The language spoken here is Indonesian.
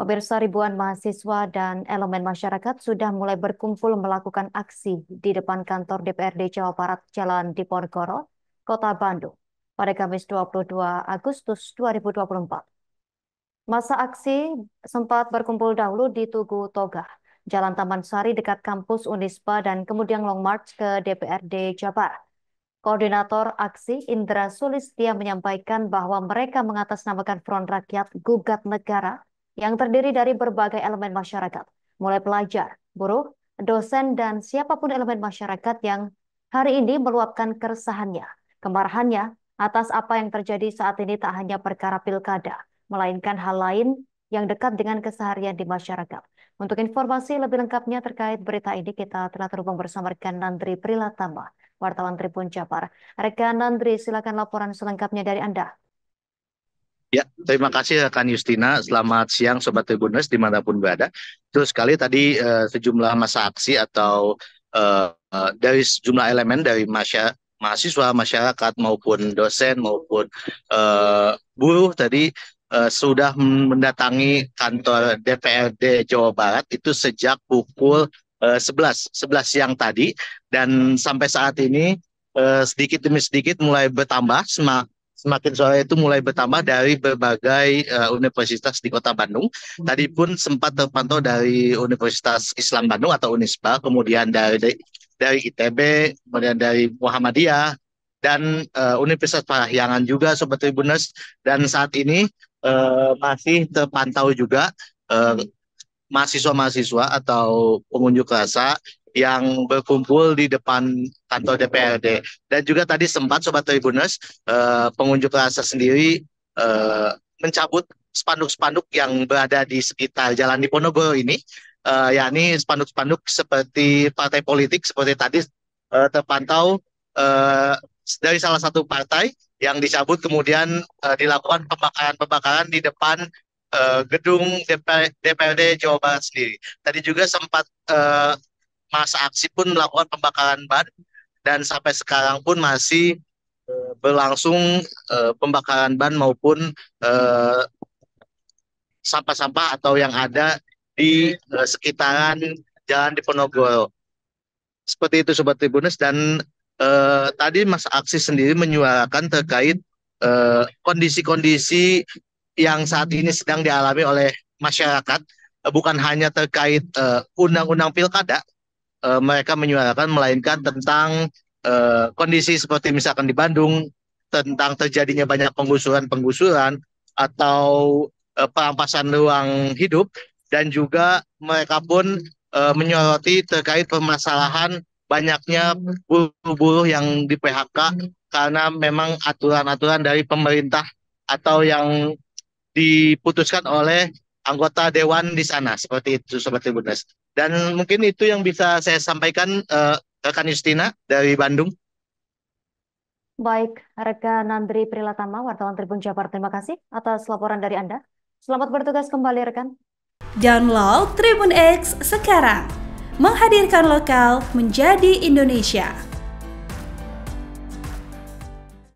Pemirsa ribuan mahasiswa dan elemen masyarakat sudah mulai berkumpul melakukan aksi di depan kantor DPRD Jawa Barat Jalan Diponegoro, Kota Bandung pada Kamis 22 Agustus 2024. Masa aksi sempat berkumpul dahulu di Tugu Toga, Jalan Taman Sari dekat kampus Unispa dan kemudian long march ke DPRD Jabar. Koordinator aksi Indra Sulistia menyampaikan bahwa mereka mengatasnamakan Front Rakyat Gugat Negara yang terdiri dari berbagai elemen masyarakat, mulai pelajar, buruh, dosen, dan siapapun elemen masyarakat yang hari ini meluapkan keresahannya, kemarahannya atas apa yang terjadi saat ini tak hanya perkara pilkada, melainkan hal lain yang dekat dengan keseharian di masyarakat. Untuk informasi lebih lengkapnya terkait berita ini, kita telah terhubung bersama rekan Nandri Prilatama, wartawan Tribun Jabar. Rekan Nandri, silakan laporan selengkapnya dari Anda. Ya, terima kasih Kak Justina. Selamat siang Sobat Tribunus dimanapun berada. Terus sekali tadi uh, sejumlah masa aksi atau uh, dari sejumlah elemen dari masya mahasiswa, masyarakat maupun dosen maupun uh, buruh tadi uh, sudah mendatangi kantor DPRD Jawa Barat itu sejak pukul uh, 11 11 siang tadi dan sampai saat ini uh, sedikit demi sedikit mulai bertambah semak semakin sore itu mulai bertambah dari berbagai uh, universitas di Kota Bandung. Hmm. Tadi pun sempat terpantau dari Universitas Islam Bandung atau Unisba, kemudian dari dari ITB, kemudian dari Muhammadiyah dan uh, Universitas Parahyangan juga Sobat Tribuners dan saat ini uh, masih terpantau juga uh, mahasiswa -mahasiswa atau pengunjuk rasa yang berkumpul di depan kantor DPRD. Dan juga tadi sempat Sobat Tribuners, eh, pengunjuk rasa sendiri eh, mencabut spanduk-spanduk yang berada di sekitar Jalan Diponegoro ini, eh, yakni spanduk-spanduk seperti partai politik, seperti tadi eh, terpantau eh, dari salah satu partai yang dicabut kemudian eh, dilakukan pembakaran-pembakaran di depan uh, gedung DPRD Jawa Barat sendiri. Tadi juga sempat uh, masa aksi pun melakukan pembakaran ban dan sampai sekarang pun masih eh, berlangsung uh, pembakaran ban maupun eh, sampah-sampah uh, atau yang ada di uh, sekitaran Jalan di Diponegoro. Seperti itu Sobat Tribunus dan uh, tadi Mas Aksi sendiri menyuarakan terkait kondisi-kondisi uh, yang saat ini sedang dialami oleh masyarakat bukan hanya terkait undang-undang uh, undang -undang pilkada uh, mereka menyuarakan melainkan tentang uh, kondisi seperti misalkan di Bandung tentang terjadinya banyak penggusuran-penggusuran atau uh, perampasan ruang hidup dan juga mereka pun uh, menyoroti terkait permasalahan banyaknya buruh-buruh yang di PHK karena memang aturan-aturan dari pemerintah atau yang diputuskan oleh anggota dewan di sana seperti itu sobat Tribuners. Dan mungkin itu yang bisa saya sampaikan uh, eh, rekan Justina dari Bandung. Baik, rekan Andri Prilatama, wartawan Tribun Jabar, terima kasih atas laporan dari Anda. Selamat bertugas kembali rekan. Download Tribun X sekarang. Menghadirkan lokal menjadi Indonesia.